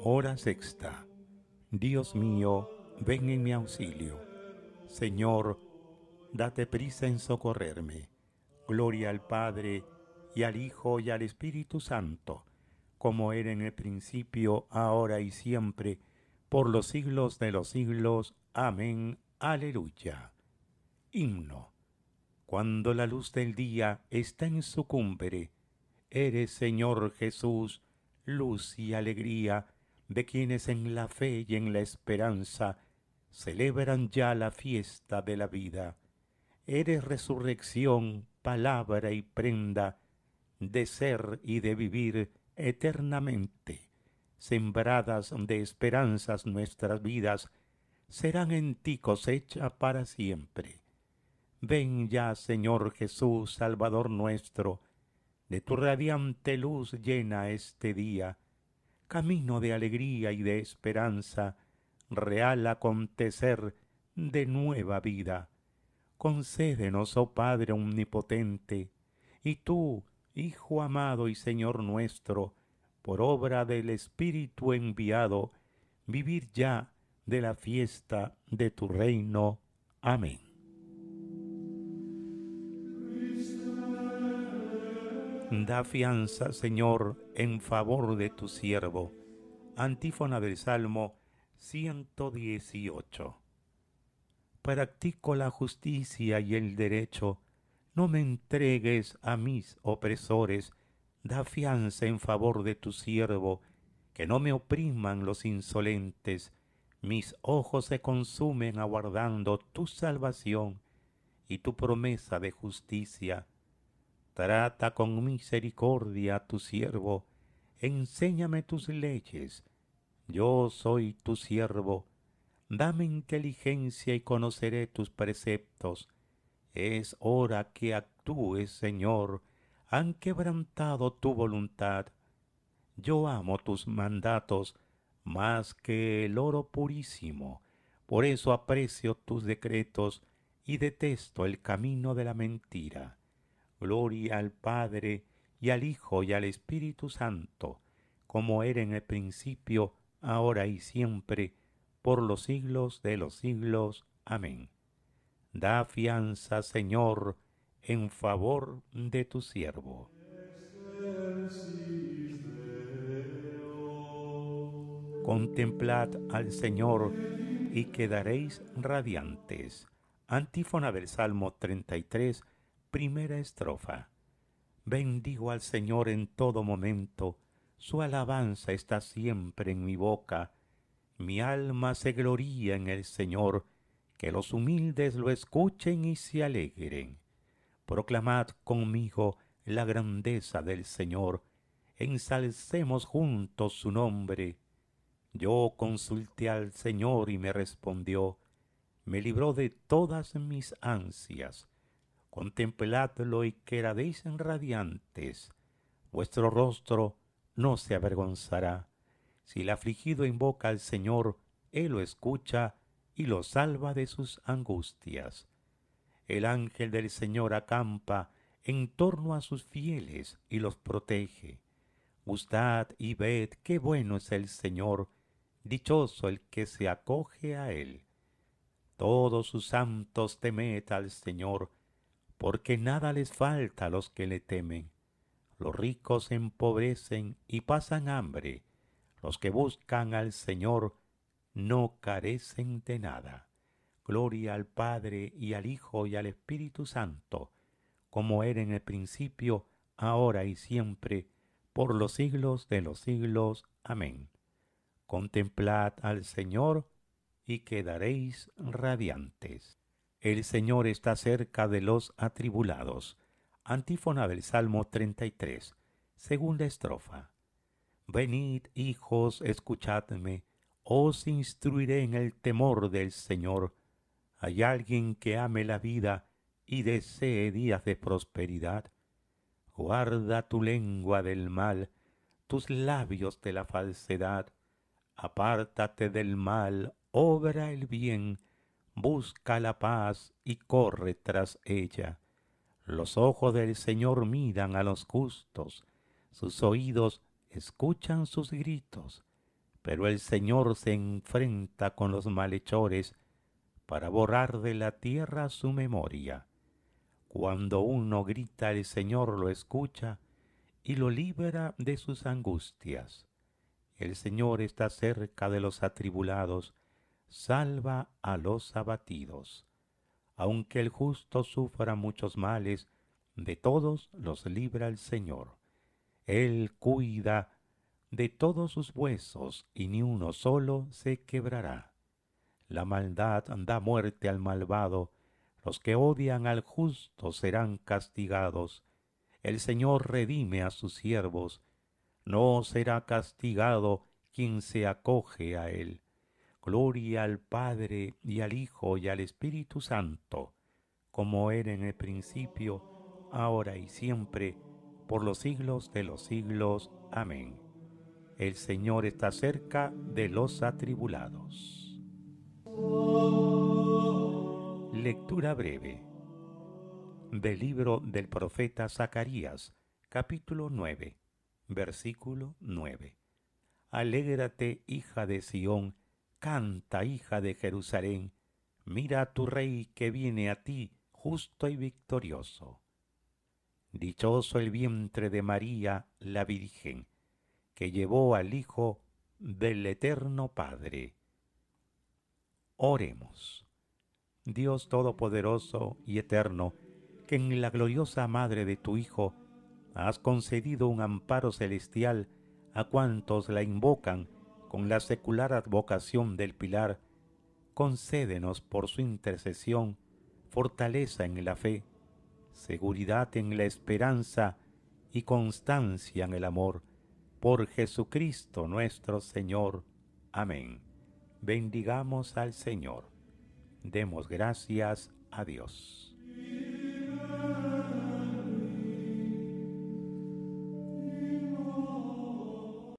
Hora sexta. Dios mío, ven en mi auxilio. Señor, date prisa en socorrerme. Gloria al Padre, y al Hijo, y al Espíritu Santo, como era en el principio, ahora y siempre, por los siglos de los siglos. Amén. Aleluya. Himno. Cuando la luz del día está en su cumbre, eres Señor Jesús, luz y alegría de quienes en la fe y en la esperanza celebran ya la fiesta de la vida. Eres resurrección, palabra y prenda de ser y de vivir eternamente. Sembradas de esperanzas nuestras vidas serán en ti cosecha para siempre. Ven ya, Señor Jesús, Salvador nuestro, de tu radiante luz llena este día, camino de alegría y de esperanza, real acontecer de nueva vida. Concédenos, oh Padre Omnipotente, y tú, Hijo amado y Señor nuestro, por obra del Espíritu enviado, vivir ya de la fiesta de tu reino. Amén. Da fianza, Señor, en favor de tu siervo. Antífona del Salmo 118. Practico la justicia y el derecho. No me entregues a mis opresores. Da fianza en favor de tu siervo. Que no me opriman los insolentes. Mis ojos se consumen aguardando tu salvación y tu promesa de justicia Trata con misericordia a tu siervo, enséñame tus leyes. Yo soy tu siervo, dame inteligencia y conoceré tus preceptos. Es hora que actúes, Señor, han quebrantado tu voluntad. Yo amo tus mandatos más que el oro purísimo, por eso aprecio tus decretos y detesto el camino de la mentira. Gloria al Padre y al Hijo y al Espíritu Santo, como era en el principio, ahora y siempre, por los siglos de los siglos. Amén. Da fianza, Señor, en favor de tu siervo. Contemplad al Señor y quedaréis radiantes. Antífona del Salmo 33, Primera estrofa. Bendigo al Señor en todo momento, su alabanza está siempre en mi boca. Mi alma se gloría en el Señor, que los humildes lo escuchen y se alegren. Proclamad conmigo la grandeza del Señor, ensalcemos juntos su nombre. Yo consulté al Señor y me respondió, me libró de todas mis ansias, contempladlo y en radiantes. Vuestro rostro no se avergonzará. Si el afligido invoca al Señor, Él lo escucha y lo salva de sus angustias. El ángel del Señor acampa en torno a sus fieles y los protege. Gustad y ved qué bueno es el Señor, dichoso el que se acoge a Él. Todos sus santos temed al Señor, porque nada les falta a los que le temen. Los ricos empobrecen y pasan hambre. Los que buscan al Señor no carecen de nada. Gloria al Padre y al Hijo y al Espíritu Santo, como era en el principio, ahora y siempre, por los siglos de los siglos. Amén. Contemplad al Señor y quedaréis radiantes. El Señor está cerca de los atribulados. Antífona del Salmo 33, segunda estrofa. Venid, hijos, escuchadme, os instruiré en el temor del Señor. Hay alguien que ame la vida y desee días de prosperidad. Guarda tu lengua del mal, tus labios de la falsedad. Apártate del mal, obra el bien, busca la paz y corre tras ella. Los ojos del Señor miran a los justos, sus oídos escuchan sus gritos, pero el Señor se enfrenta con los malhechores para borrar de la tierra su memoria. Cuando uno grita el Señor lo escucha y lo libera de sus angustias. El Señor está cerca de los atribulados, salva a los abatidos. Aunque el justo sufra muchos males, de todos los libra el Señor. Él cuida de todos sus huesos y ni uno solo se quebrará. La maldad da muerte al malvado, los que odian al justo serán castigados. El Señor redime a sus siervos, no será castigado quien se acoge a él. Gloria al Padre y al Hijo y al Espíritu Santo, como era en el principio, ahora y siempre, por los siglos de los siglos. Amén. El Señor está cerca de los atribulados. Lectura breve del libro del profeta Zacarías, capítulo 9, versículo 9. Alégrate, hija de Sión, Canta, hija de Jerusalén, mira a tu rey que viene a ti justo y victorioso. Dichoso el vientre de María, la Virgen, que llevó al Hijo del Eterno Padre. Oremos. Dios Todopoderoso y Eterno, que en la gloriosa Madre de tu Hijo has concedido un amparo celestial a cuantos la invocan con la secular advocación del Pilar, concédenos por su intercesión fortaleza en la fe, seguridad en la esperanza y constancia en el amor. Por Jesucristo nuestro Señor. Amén. Bendigamos al Señor. Demos gracias a Dios.